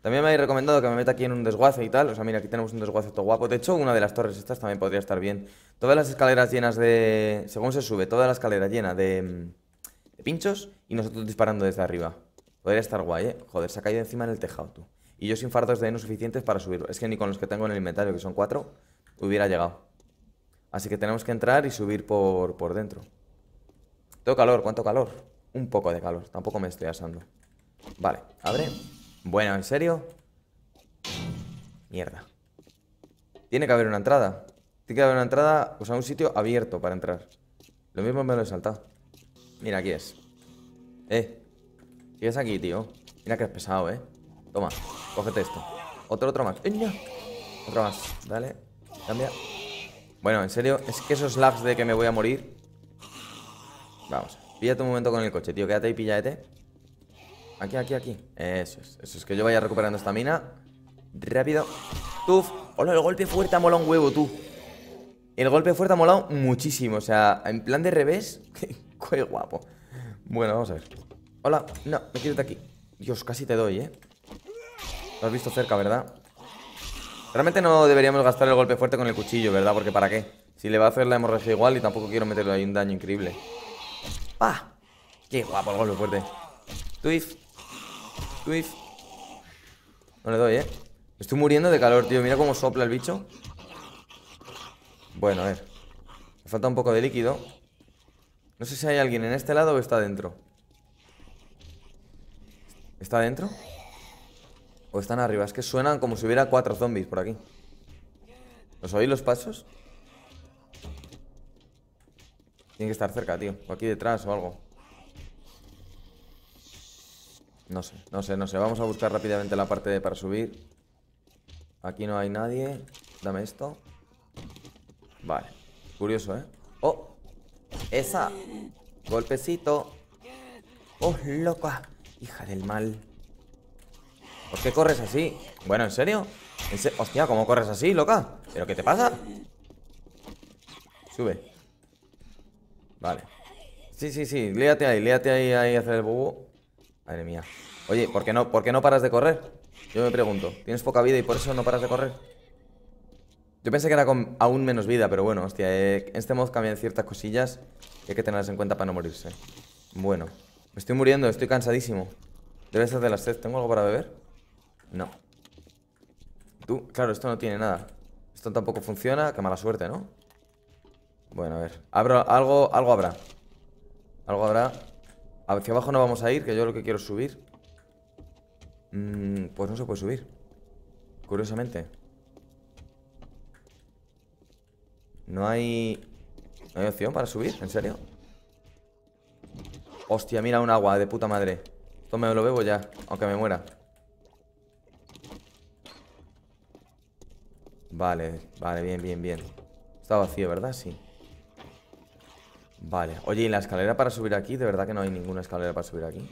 También me habéis recomendado que me meta aquí en un desguace y tal. O sea, mira, aquí tenemos un desguace todo guapo. De hecho, una de las torres estas también podría estar bien. Todas las escaleras llenas de... Según se sube, toda la escalera llena de... de pinchos y nosotros disparando desde arriba. Podría estar guay, ¿eh? Joder, se ha caído encima en el tejado, tú. Y yo sin fardos de heno suficientes para subirlo. Es que ni con los que tengo en el inventario, que son cuatro, hubiera llegado. Así que tenemos que entrar y subir por, por dentro. Tengo calor, ¿cuánto calor? Un poco de calor, tampoco me estoy asando. Vale, abre. Bueno, ¿en serio? Mierda. Tiene que haber una entrada. Tiene que haber una entrada, o sea, un sitio abierto para entrar. Lo mismo me lo he saltado. Mira, aquí es. Eh. es aquí, tío. Mira que es pesado, eh. Toma, cógete esto. Otro, otro más. Otro más. Dale. Cambia. Bueno, en serio, es que esos lags de que me voy a morir Vamos, píllate un momento con el coche, tío. Quédate y píllate. Aquí, aquí, aquí. Eso es. Eso es que yo vaya recuperando esta mina. Rápido. Tuf. Hola, el golpe fuerte ha molado un huevo, tú. El golpe fuerte ha molado muchísimo. O sea, en plan de revés. [laughs] Qué guapo. Bueno, vamos a ver. Hola. No, me quedo de aquí. Dios, casi te doy, ¿eh? Lo has visto cerca, ¿verdad? Realmente no deberíamos gastar el golpe fuerte con el cuchillo, ¿verdad? Porque ¿para qué? Si le va a hacer la hemorragia igual y tampoco quiero meterle ahí un daño increíble. ¡Pa! ¡Qué guapo el golpe fuerte! Twif. Twif. No le doy, ¿eh? Estoy muriendo de calor, tío. Mira cómo sopla el bicho. Bueno, a ver. Me falta un poco de líquido. No sé si hay alguien en este lado o está dentro. ¿Está dentro? ¿O están arriba? Es que suenan como si hubiera cuatro zombies por aquí. ¿Los oís los pasos? Tiene que estar cerca, tío. O aquí detrás o algo. No sé, no sé, no sé. Vamos a buscar rápidamente la parte para subir. Aquí no hay nadie. Dame esto. Vale. Curioso, ¿eh? ¡Oh! ¡Esa! Golpecito. ¡Oh, loca! Hija del mal. ¿Por qué corres así? Bueno, ¿en serio? Hostia, ¿cómo corres así, loca? ¿Pero qué te pasa? Sube. Vale. Sí, sí, sí. léate ahí, léate ahí, ahí, hacer el bobo. Madre mía. Oye, ¿por qué, no, no paras de correr? Yo me pregunto. ¿Tienes poca vida y por eso no paras de correr? Yo pensé que era con aún menos vida, pero bueno, hostia. en eh, este mod cambian ciertas cosillas que hay que tenerlas en cuenta para no morirse. Bueno. Me estoy muriendo, estoy cansadísimo. Debe ser de las sed. ¿Tengo algo para beber? No. Tú, claro, esto no tiene nada. Esto tampoco funciona. Qué mala suerte, ¿no? Bueno, a ver. algo, algo habrá. Algo habrá. Hacia abajo no vamos a ir, que yo lo que quiero es subir. Mm, pues no se puede subir. Curiosamente. No hay... No hay opción para subir, ¿en serio? Hostia, mira un agua de puta madre Esto me lo bebo ya, aunque me muera Vale, vale, bien, bien, bien Está vacío, ¿verdad? Sí Vale, oye, ¿y la escalera para subir aquí? De verdad que no hay ninguna escalera para subir aquí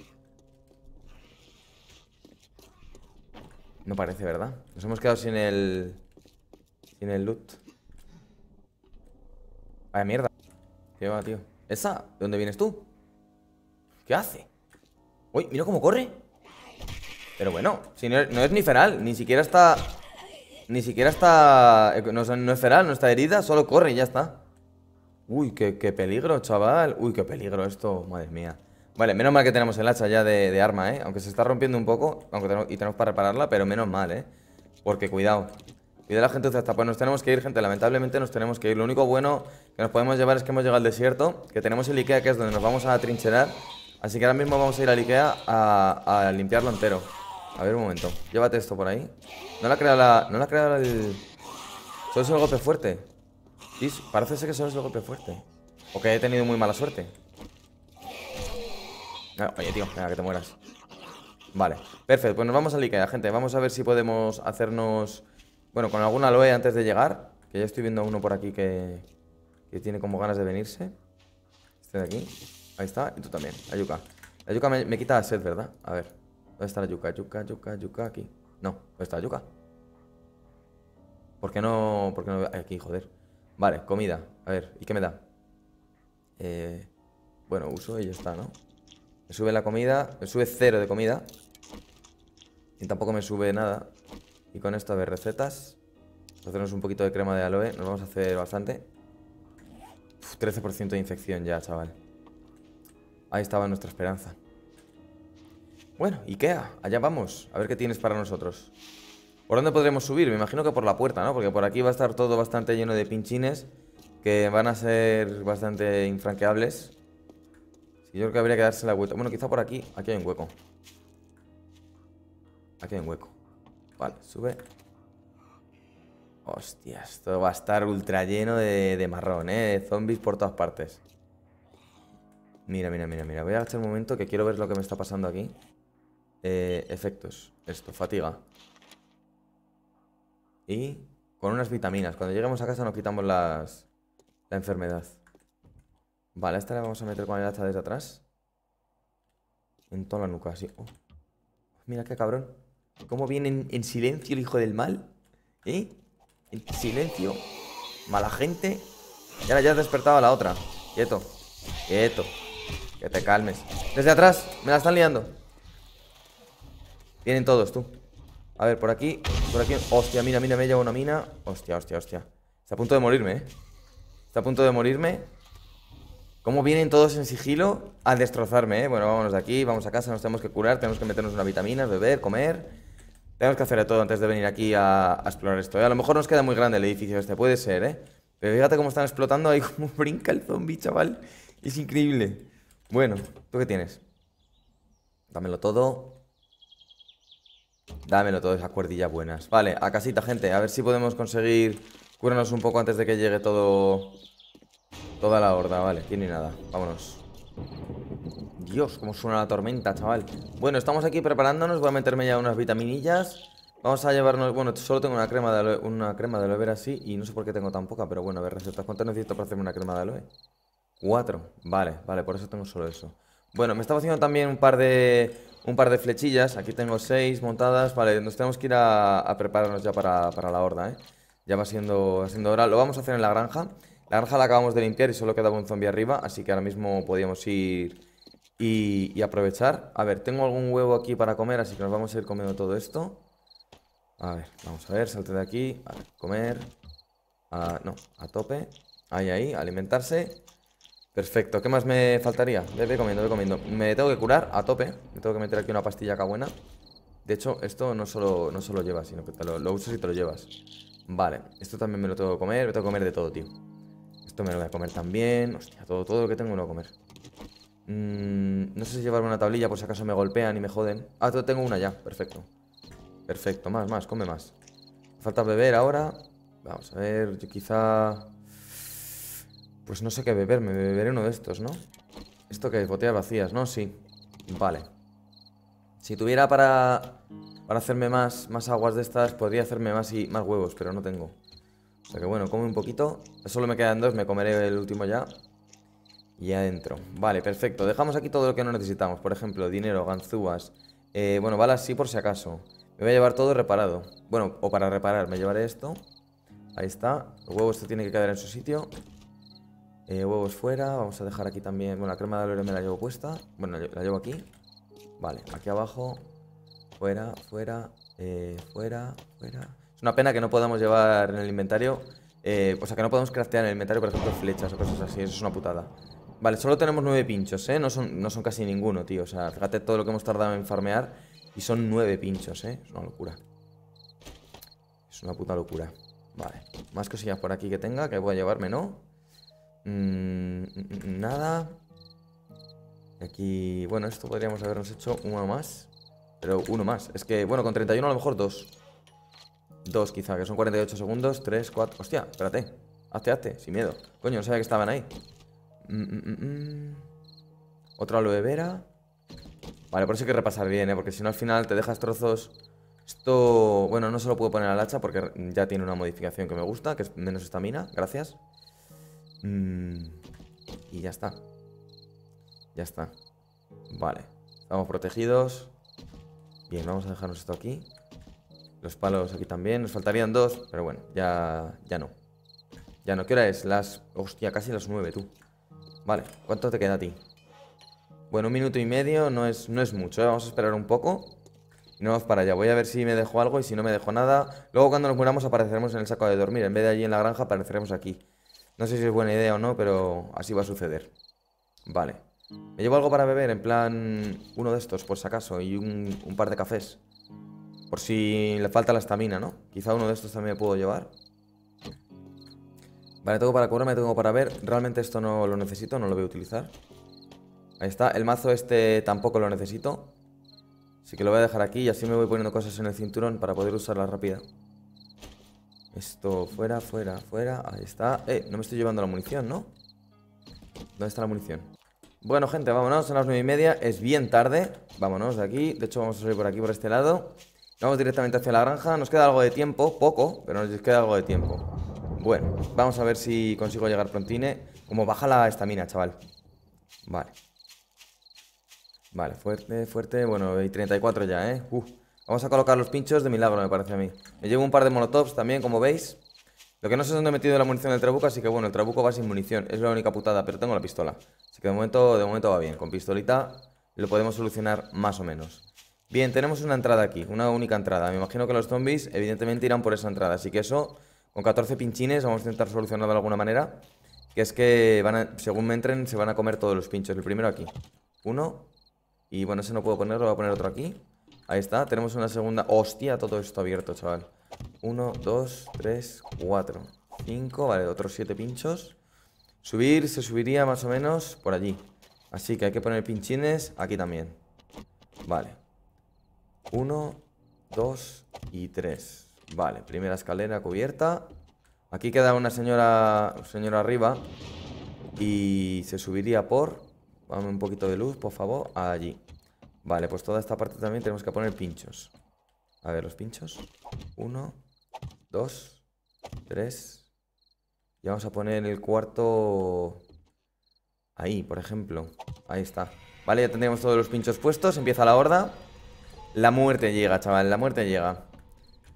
No parece, ¿verdad? Nos hemos quedado sin el... Sin el loot Vaya mierda ¿Qué va, tío? ¿Esa? ¿De dónde vienes tú? ¿Qué hace? Uy, mira cómo corre Pero bueno, si no, es ni feral Ni siquiera está... Ni siquiera está... Eh, no, no es feral, no está herida Solo corre y ya está Uy, qué, peligro, chaval. Uy, qué peligro esto, madre mía. Vale, menos mal que tenemos el hacha ya de, arma, ¿eh? Aunque se está rompiendo un poco aunque y tenemos para repararla, pero menos mal, ¿eh? Porque cuidado. Cuidado la gente hasta pues nos tenemos que ir, gente. Lamentablemente nos tenemos que ir. Lo único bueno que nos podemos llevar es que hemos llegado al desierto, que tenemos el Ikea, que es donde nos vamos a trincherar. Así que ahora mismo vamos a ir al Ikea a, limpiarlo entero. A ver, un momento. Llévate esto por ahí. No la ha la... No la ha creado el... Solo es un golpe fuerte parece ser que solo es el golpe fuerte. O que he tenido muy mala suerte. Ah, oye, tío, venga, que te mueras. Vale, perfecto. Pues nos vamos al Ikea, gente. Vamos a ver si podemos hacernos... Bueno, con alguna aloe antes de llegar. Que ya estoy viendo uno por aquí que... Que tiene como ganas de venirse. Este de aquí. Ahí está. Y tú también. La yuca. La yuca me, quita la sed, ¿verdad? A ver. ¿Dónde está la yuca? Yuca, yuca, yuca. Aquí. No. ¿Dónde está la yuca? ¿Por qué no...? ¿Por qué no...? Aquí, joder. Vale, comida. A ver, ¿y qué me da? Eh, bueno, uso y ya está, ¿no? Me sube la comida. Me sube cero de comida. Y tampoco me sube nada. Y con esto, a ver, recetas. Hacemos hacernos un poquito de crema de aloe. Nos vamos a hacer bastante. 13% de infección ya, chaval. Ahí estaba nuestra esperanza. Bueno, Ikea, allá vamos. A ver qué tienes para nosotros. ¿Por dónde podremos subir? Me imagino que por la puerta, ¿no? Porque por aquí va a estar todo bastante lleno de pinchines que van a ser bastante infranqueables. yo creo que habría que darse la vuelta. Bueno, quizá por aquí. Aquí hay un hueco. Aquí hay un hueco. Vale, sube. Hostia, esto va a estar ultra lleno de, marrón, ¿eh? De zombies por todas partes. Mira, mira, mira, mira. Voy a agachar un momento que quiero ver lo que me está pasando aquí. Eh, efectos. Esto, fatiga. Y con unas vitaminas. Cuando lleguemos a casa nos quitamos las, la enfermedad. Vale, esta la vamos a meter con el hacha desde atrás. En toda la nuca, así. Oh. Mira qué cabrón. ¿Cómo viene en, silencio el hijo del mal? ¿Eh? En silencio. Mala gente. Y ahora ya has despertado a la otra. Quieto. Quieto. Que te calmes. Desde atrás. Me la están liando. Vienen todos, tú. A ver, por aquí. Por aquí. Hostia, mira, mira, me lleva una mina. Hostia, hostia, hostia. Está a punto de morirme, ¿eh? Está a punto de morirme. ¿Cómo vienen todos en sigilo a destrozarme, eh? Bueno, vámonos de aquí, vamos a casa, nos tenemos que curar, tenemos que meternos una vitamina, beber, comer. Tenemos que hacer de todo antes de venir aquí a, explorar esto. ¿eh? A lo mejor nos queda muy grande el edificio este, puede ser, ¿eh? Pero fíjate cómo están explotando ahí, [laughs] como brinca el zombie, chaval. Es increíble. Bueno, ¿tú qué tienes? Dámelo todo. Dámelo todo, esas cuerdillas buenas. Vale, a casita, gente. A ver si podemos conseguir curarnos un poco antes de que llegue todo... Toda la horda, vale. Aquí ni nada. Vámonos. Dios, cómo suena la tormenta, chaval. Bueno, estamos aquí preparándonos. Voy a meterme ya unas vitaminillas. Vamos a llevarnos... Bueno, solo tengo una crema de aloe, una crema de aloe vera así. Y no sé por qué tengo tan poca, pero bueno, a ver, recetas. cuánto necesito para hacerme una crema de aloe? Cuatro. Vale, vale, por eso tengo solo eso. Bueno, me estaba haciendo también un par de un par de flechillas. Aquí tengo seis montadas. Vale, nos tenemos que ir a, prepararnos ya para, la horda, ¿eh? Ya va siendo, hora. Lo vamos a hacer en la granja. La granja la acabamos de limpiar y solo quedaba un zombie arriba, así que ahora mismo podíamos ir y, aprovechar. A ver, tengo algún huevo aquí para comer, así que nos vamos a ir comiendo todo esto. A ver, vamos a ver, salte de aquí. A comer. no, a tope. Ahí, ahí, alimentarse. Perfecto, ¿qué más me faltaría? Ve, comiendo, ve comiendo Me tengo que curar a tope Me tengo que meter aquí una pastilla acá buena De hecho, esto no solo, no solo llevas Sino que lo, usas y te lo llevas Vale, esto también me lo tengo que comer Me tengo que comer de todo, tío Esto me lo voy a comer también Hostia, todo, todo lo que tengo me lo voy a comer mm, No sé si llevarme una tablilla Por si acaso me golpean y me joden Ah, tengo una ya, perfecto Perfecto, más, más, come más Falta beber ahora Vamos a ver, yo quizá... Pues no sé qué beber, me beberé uno de estos, ¿no? Esto que es botellas vacías, ¿no? Sí. Vale. Si tuviera para, para hacerme más, más aguas de estas, podría hacerme más y más huevos, pero no tengo. O sea que bueno, come un poquito. Solo me quedan dos, me comeré el último ya. Y adentro. Vale, perfecto. Dejamos aquí todo lo que no necesitamos. Por ejemplo, dinero, ganzúas. Eh, bueno, balas sí por si acaso. Me voy a llevar todo reparado. Bueno, o para reparar, me llevaré esto. Ahí está. El huevo esto tiene que quedar en su sitio. Eh, huevos fuera, vamos a dejar aquí también... Bueno, la crema de aloe me la llevo puesta. Bueno, la llevo aquí. Vale, aquí abajo. Fuera, fuera, eh, fuera, fuera. Es una pena que no podamos llevar en el inventario... Eh, o sea, que no podemos craftear en el inventario, por ejemplo, flechas o cosas así. Eso es una putada. Vale, solo tenemos nueve pinchos, ¿eh? No son, no son casi ninguno, tío. O sea, fíjate todo lo que hemos tardado en farmear. Y son nueve pinchos, ¿eh? Es una locura. Es una puta locura. Vale. Más cosillas por aquí que tenga, que voy a llevarme, ¿no? Mm, mm, mm, nada. Aquí, bueno, esto podríamos habernos hecho uno más. Pero uno más. Es que, bueno, con 31 a lo mejor dos. Dos quizá, que son 48 segundos. Tres, cuatro. Hostia, espérate. Hazte, hazte, sin miedo. Coño, no sabía que estaban ahí. Mm, mm, mm, Otra aloe vera. Vale, por eso hay que repasar bien, ¿eh? Porque si no al final te dejas trozos... Esto, bueno, no se lo puedo poner al hacha porque ya tiene una modificación que me gusta, que es menos estamina, gracias. Mm, y ya está. Ya está. Vale. Estamos protegidos. Bien, vamos a dejarnos esto aquí. Los palos aquí también. Nos faltarían dos, pero bueno, ya, ya no. Ya no. ¿Qué hora es? Las... Hostia, casi las nueve, tú. Vale, ¿cuánto te queda a ti? Bueno, un minuto y medio no es, no es mucho, ¿eh? Vamos a esperar un poco. Y no vamos para allá. Voy a ver si me dejo algo y si no me dejo nada. Luego cuando nos muramos apareceremos en el saco de dormir. En vez de allí en la granja apareceremos aquí. No sé si es buena idea o no, pero así va a suceder. Vale. Me llevo algo para beber, en plan uno de estos, por si acaso, y un, par de cafés. Por si le falta la estamina, ¿no? Quizá uno de estos también me puedo llevar. Vale, tengo para me tengo para ver. Realmente esto no lo necesito, no lo voy a utilizar. Ahí está. El mazo este tampoco lo necesito. Así que lo voy a dejar aquí y así me voy poniendo cosas en el cinturón para poder usarla rápida. Esto, fuera, fuera, fuera. Ahí está. Eh, no me estoy llevando la munición, ¿no? ¿Dónde está la munición? Bueno, gente, vámonos. Son las nueve y media. Es bien tarde. Vámonos de aquí. De hecho, vamos a salir por aquí, por este lado. Vamos directamente hacia la granja. Nos queda algo de tiempo. Poco, pero nos queda algo de tiempo. Bueno, vamos a ver si consigo llegar prontine. Como baja la estamina, chaval. Vale. Vale, fuerte, fuerte. Bueno, y 34 ya, ¿eh? Uh. Vamos a colocar los pinchos de milagro, me parece a mí. Me llevo un par de monotops también, como veis. Lo que no sé es dónde he metido la munición del trabuco, así que bueno, el trabuco va sin munición. Es la única putada, pero tengo la pistola. Así que de momento, de momento va bien. Con pistolita lo podemos solucionar más o menos. Bien, tenemos una entrada aquí, una única entrada. Me imagino que los zombies evidentemente irán por esa entrada, así que eso, con 14 pinchines, vamos a intentar solucionarlo de alguna manera. Que es que, van según me entren, se van a comer todos los pinchos. El primero aquí. Uno. Y bueno, ese no puedo ponerlo, voy a poner otro aquí. Ahí está, tenemos una segunda Hostia, todo esto abierto, chaval 1, 2, 3, 4 5, vale, otros siete pinchos Subir, se subiría más o menos Por allí Así que hay que poner pinchines aquí también Vale 1, 2 y 3 Vale, primera escalera cubierta Aquí queda una señora Señora arriba Y se subiría por Dame un poquito de luz, por favor Allí Vale, pues toda esta parte también tenemos que poner pinchos. A ver, los pinchos. Uno, dos, tres. Y vamos a poner el cuarto... Ahí, por ejemplo. Ahí está. Vale, ya tendríamos todos los pinchos puestos. Empieza la horda. La muerte llega, chaval. La muerte llega.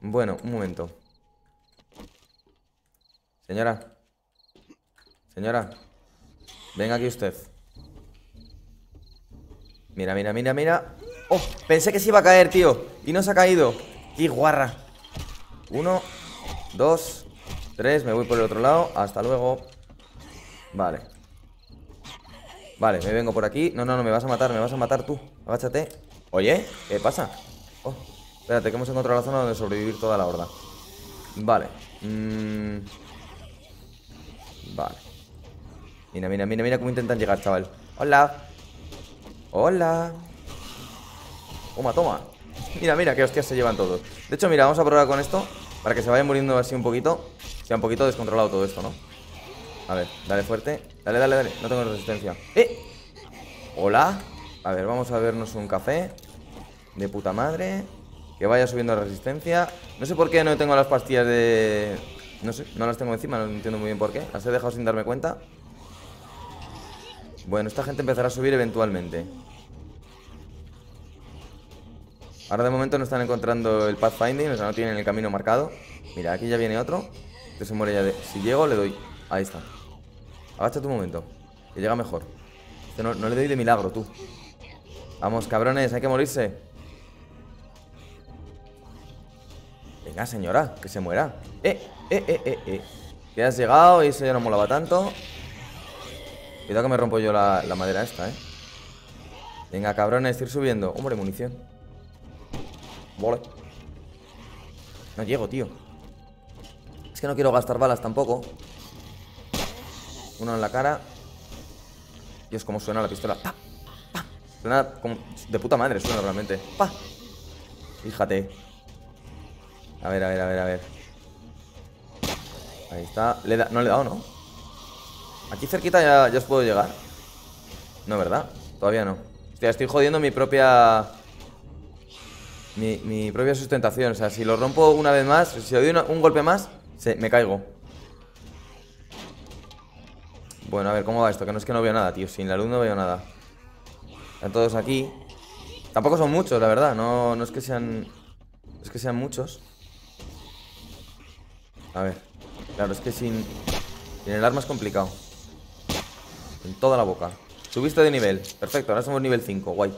Bueno, un momento. Señora. Señora. Venga aquí usted. Mira, mira, mira, mira. Oh, pensé que se iba a caer, tío. Y no se ha caído. ¡Qué guarra! Uno, dos, tres. Me voy por el otro lado. Hasta luego. Vale. Vale, me vengo por aquí. No, no, no, me vas a matar, me vas a matar tú. Agáchate. Oye, ¿qué pasa? Oh, espérate, que hemos encontrado la zona donde sobrevivir toda la horda. Vale. Mmm. Vale. Mira, mira, mira, mira cómo intentan llegar, chaval. ¡Hola! Hola. Toma, toma. Mira, mira, qué hostias se llevan todos. De hecho, mira, vamos a probar con esto para que se vaya muriendo así un poquito. Sea un poquito descontrolado todo esto, ¿no? A ver, dale fuerte. Dale, dale, dale. No tengo resistencia. ¡Eh! Hola. A ver, vamos a vernos un café. De puta madre. Que vaya subiendo la resistencia. No sé por qué no tengo las pastillas de... No sé, no las tengo encima, no entiendo muy bien por qué. Las he dejado sin darme cuenta. Bueno, esta gente empezará a subir eventualmente. Ahora de momento no están encontrando el pathfinding, o sea, no tienen el camino marcado. Mira, aquí ya viene otro. Este se muere ya de... Si llego, le doy. Ahí está. Agáchate tu momento. Que llega mejor. Este no, le doy de milagro, tú. Vamos, cabrones, hay que morirse. Venga, señora, que se muera. Eh, eh, eh, eh, eh. Que has llegado y eso ya no molaba tanto. Cuidado que me rompo yo la, madera esta, eh. Venga, cabrones, ir subiendo. Hombre, munición. Vale. No llego, tío. Es que no quiero gastar balas tampoco. Uno en la cara. Y es como suena la pistola. Suena como... De puta madre suena realmente. ¡Pa! Fíjate. A ver, a ver, a ver, a ver. Ahí está. No le he dado, ¿no? Aquí cerquita ya, ya os puedo llegar. No, ¿verdad? Todavía no. Hostia, estoy jodiendo mi propia mi, propia sustentación. O sea, si lo rompo una vez más, si le doy un golpe más, se, me caigo. Bueno, a ver, ¿cómo va esto? Que no es que no veo nada, tío. Sin la luz no veo nada. Están todos aquí. Tampoco son muchos, la verdad. No, no es que sean... Es que sean muchos. A ver. Claro, es que sin... Sin el arma es complicado. En toda la boca. Subiste de nivel. Perfecto, ahora somos nivel 5. Guay.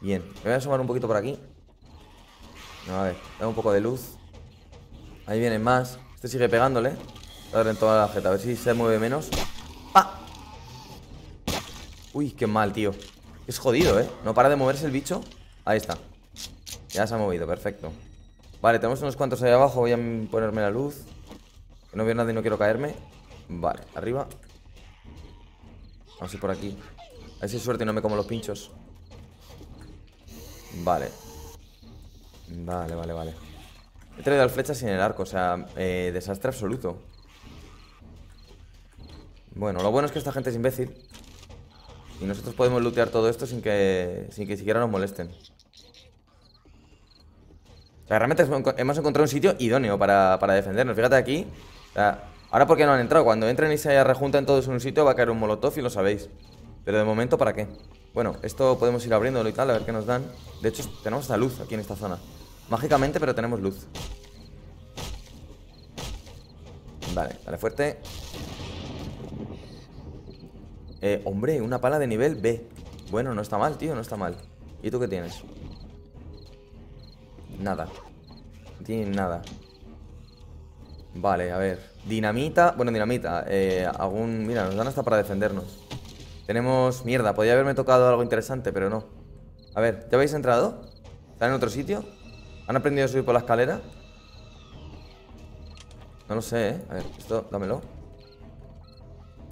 Bien. Me voy a sumar un poquito por aquí a ver, da un poco de luz. Ahí vienen más. Este sigue pegándole. ver en toda la jeta. A ver si se mueve menos. ¡Ah! Uy, qué mal, tío. Es jodido, ¿eh? No para de moverse el bicho. Ahí está. Ya se ha movido, perfecto. Vale, tenemos unos cuantos ahí abajo. Voy a ponerme la luz. no veo nada y no quiero caerme. Vale, arriba. Vamos a ir por aquí. A ver si suerte y no me como los pinchos. Vale. Vale, vale, vale. He traído al flecha sin el arco, o sea, eh, desastre absoluto. Bueno, lo bueno es que esta gente es imbécil. Y nosotros podemos lootear todo esto sin que, sin que siquiera nos molesten. O sea, realmente hemos encontrado un sitio idóneo para, defendernos. Fíjate aquí. Ahora, ¿por ahora porque no han entrado. Cuando entren y se rejuntan todos en un sitio va a caer un molotov y lo sabéis. Pero de momento, ¿para qué? Bueno, esto podemos ir abriéndolo y tal, a ver qué nos dan. De hecho, tenemos esta luz aquí en esta zona. Mágicamente, pero tenemos luz. Vale, vale, fuerte. Eh, hombre, una pala de nivel B. Bueno, no está mal, tío, no está mal. ¿Y tú qué tienes? Nada. No tiene nada. Vale, a ver. Dinamita. Bueno, dinamita. Eh, algún. Mira, nos dan hasta para defendernos. Tenemos. Mierda, podría haberme tocado algo interesante, pero no. A ver, ¿ya habéis entrado? ¿Están en otro sitio? ¿Han aprendido a subir por la escalera? No lo sé, ¿eh? A ver, esto, dámelo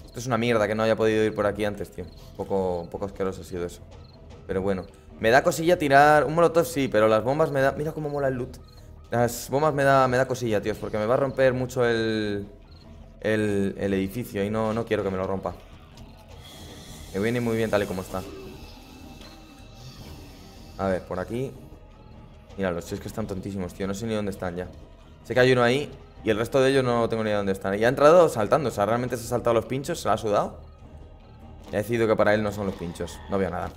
Esto es una mierda que no haya podido ir por aquí antes, tío poco, un poco asqueroso ha sido eso Pero bueno Me da cosilla tirar... Un molotov sí, pero las bombas me da... Mira cómo mola el loot Las bombas me da, me da cosilla, tíos Porque me va a romper mucho el... El, el edificio Y no, no quiero que me lo rompa Me viene muy bien tal y como está A ver, por aquí Mira, los chicos que están tontísimos, tío. No sé ni dónde están ya. Sé que hay uno ahí y el resto de ellos no tengo ni idea dónde están. Y ha entrado saltando. O sea, realmente se ha saltado los pinchos, se ha sudado. He ha decidido que para él no son los pinchos. No veo nada.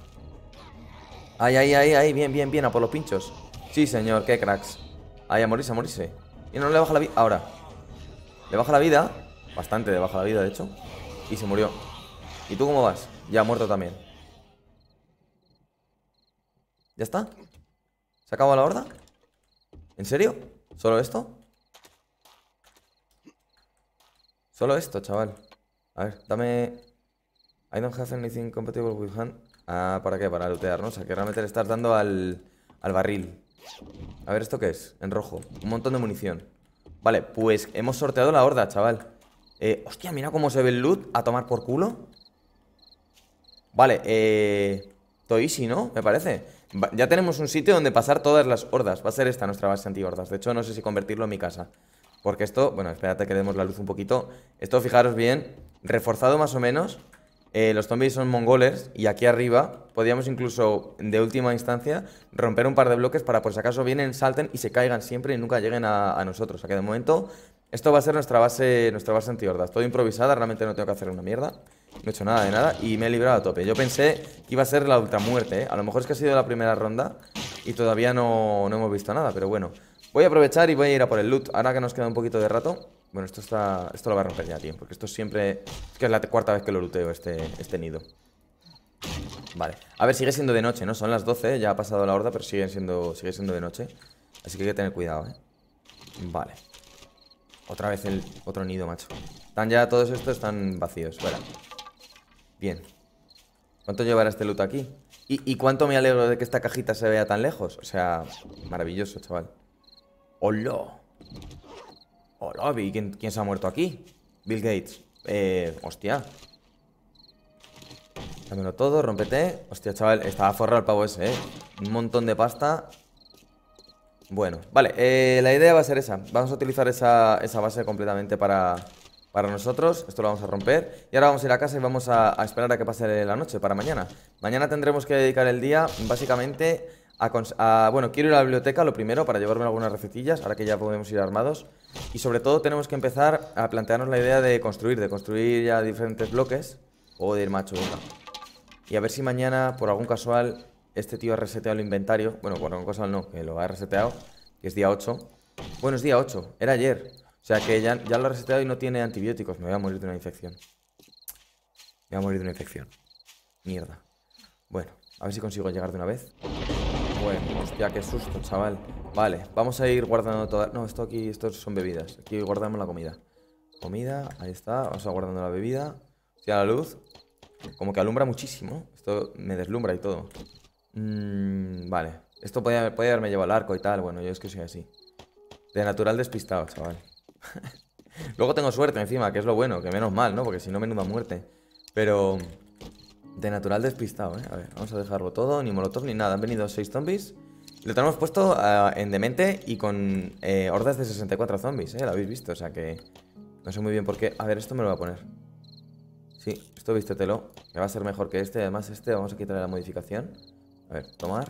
Ay, ay, ay, ay. Bien, bien, bien. A por los pinchos. Sí, señor. Qué cracks. Ay, a morirse, a morirse. Y no le baja la vida. Ahora. Le baja la vida. Bastante le baja la vida, de hecho. Y se murió. ¿Y tú cómo vas? Ya, muerto también. ¿Ya está? ¿Se acaba la horda? ¿En serio? ¿Solo esto? Solo esto, chaval A ver, dame... I don't have anything compatible with hand Ah, ¿para qué? Para lootear, ¿no? O sea, que realmente le estás dando al, al barril A ver, ¿esto qué es? En rojo Un montón de munición Vale, pues hemos sorteado la horda, chaval eh, hostia, mira cómo se ve el loot A tomar por culo Vale, eh... Toisi, ¿no? Me parece ya tenemos un sitio donde pasar todas las hordas. Va a ser esta nuestra base antihordas. De hecho, no sé si convertirlo en mi casa. Porque esto, bueno, espérate que demos la luz un poquito. Esto, fijaros bien, reforzado más o menos. Eh, los zombies son mongoles y aquí arriba podíamos incluso, de última instancia, romper un par de bloques para por si acaso vienen, salten y se caigan siempre y nunca lleguen a, nosotros. O que de momento esto va a ser nuestra base, nuestra base antihordas. Todo improvisada, realmente no tengo que hacer una mierda. No he hecho nada de nada y me he librado a tope. Yo pensé que iba a ser la ultramuerte, ¿eh? A lo mejor es que ha sido la primera ronda y todavía no, hemos visto nada, pero bueno. Voy a aprovechar y voy a ir a por el loot. Ahora que nos queda un poquito de rato. Bueno, esto está. Esto lo va a romper ya, tío. Porque esto siempre. Es que es la cuarta vez que lo luteo este, este, nido. Vale. A ver, sigue siendo de noche, ¿no? Son las 12, ya ha pasado la horda, pero sigue siendo, sigue siendo de noche. Así que hay que tener cuidado, ¿eh? Vale. Otra vez el otro nido, macho. Están ya, todos estos están vacíos. bueno Bien. ¿Cuánto llevará este loot aquí? ¿Y, cuánto me alegro de que esta cajita se vea tan lejos? O sea, maravilloso, chaval. ¡Hola! ¡Hola! ¿Quién, ¿Quién se ha muerto aquí? Bill Gates. Eh, hostia. Dámelo todo, rompete. Hostia, chaval, estaba forrado el pavo ese, eh. Un montón de pasta. Bueno, vale, eh, la idea va a ser esa. Vamos a utilizar esa base completamente para para nosotros. Esto lo vamos a romper. Y ahora vamos a ir a casa y vamos a, esperar a que pase la noche para mañana. Mañana tendremos que dedicar el día básicamente a, Bueno, quiero ir a la biblioteca lo primero para llevarme algunas recetillas, ahora que ya podemos ir armados. Y sobre todo tenemos que empezar a plantearnos la idea de construir, de construir ya diferentes bloques o de ir macho Y a ver si mañana, por algún casual, este tío ha reseteado el inventario. Bueno, por algún casual no, que lo ha reseteado, que es día 8. Bueno, es día 8, era ayer sea que ya, lo ha reseteado y no tiene antibióticos. Me voy a morir de una infección. Me voy a morir de una infección. Mierda. Bueno, a ver si consigo llegar de una vez. Bueno, hostia, qué susto, chaval. Vale, vamos a ir guardando todas. No, esto aquí, estos son bebidas. Aquí guardamos la comida. Comida, ahí está. Vamos a guardando la bebida. Hostia, la luz. Como que alumbra muchísimo. Esto me deslumbra y todo. Mm, vale. Esto puede haberme llevado al arco y tal. Bueno, yo es que soy así. De natural despistado, chaval. [laughs] Luego tengo suerte encima, que es lo bueno, que menos mal, ¿no? Porque si no, menuda muerte. Pero... De natural despistado, ¿eh? A ver, vamos a dejarlo todo, ni molotov ni nada. Han venido 6 zombies. Lo tenemos puesto ah, en demente y con eh, hordas de 64 zombies, ¿eh? Lo habéis visto, o sea que... No sé muy bien por qué... A ver, esto me lo voy a poner. Sí, esto vístetelo. Que va a ser mejor que este. Además, este vamos a quitarle la modificación. A ver, tomar.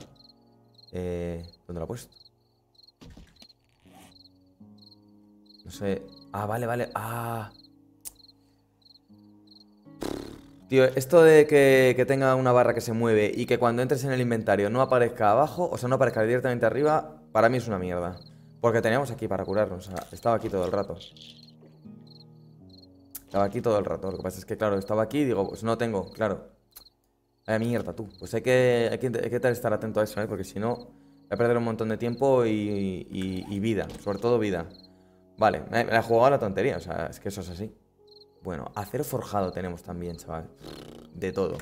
Eh, ¿Dónde lo ha puesto? No sé. Ah, vale, vale. Ah. Tío, esto de que, tenga una barra que se mueve y que cuando entres en el inventario no aparezca abajo, o sea, no aparezca directamente arriba, para mí es una mierda. Porque teníamos aquí para curarnos, o sea, estaba aquí todo el rato. Estaba aquí todo el rato, lo que pasa es que, claro, estaba aquí y digo, pues no tengo, claro. Eh, mierda, tú. Pues hay que, que, estar atento a eso, ¿eh? porque si no, voy a perder un montón de tiempo y vida, sobre todo vida. Vale, me la he jugado la tontería, o sea, es que eso es así. Bueno, acero forjado tenemos también, chaval. De todo.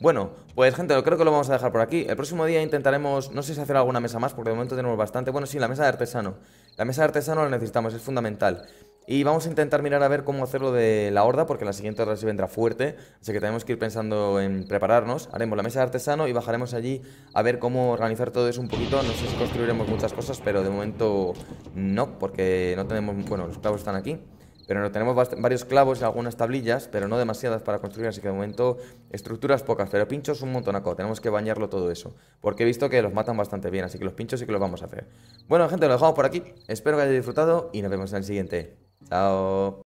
Bueno, pues gente, creo que lo vamos a dejar por aquí. El próximo día intentaremos, no sé si hacer alguna mesa más, porque de momento tenemos bastante. Bueno, sí, la mesa de artesano. La mesa de artesano la necesitamos, es fundamental. Y vamos a intentar mirar a ver cómo hacerlo de la horda, porque la siguiente horda vendrá fuerte, así que tenemos que ir pensando en prepararnos. Haremos la mesa de artesano y bajaremos allí a ver cómo organizar todo eso un poquito. No sé si construiremos muchas cosas, pero de momento no, porque no tenemos... Bueno, los clavos están aquí, pero tenemos varios clavos y algunas tablillas, pero no demasiadas para construir, así que de momento estructuras pocas, pero pinchos un montonaco, tenemos que bañarlo todo eso, porque he visto que los matan bastante bien, así que los pinchos sí que los vamos a hacer. Bueno, gente, lo dejamos por aquí, espero que hayáis disfrutado y nos vemos en el siguiente. 走。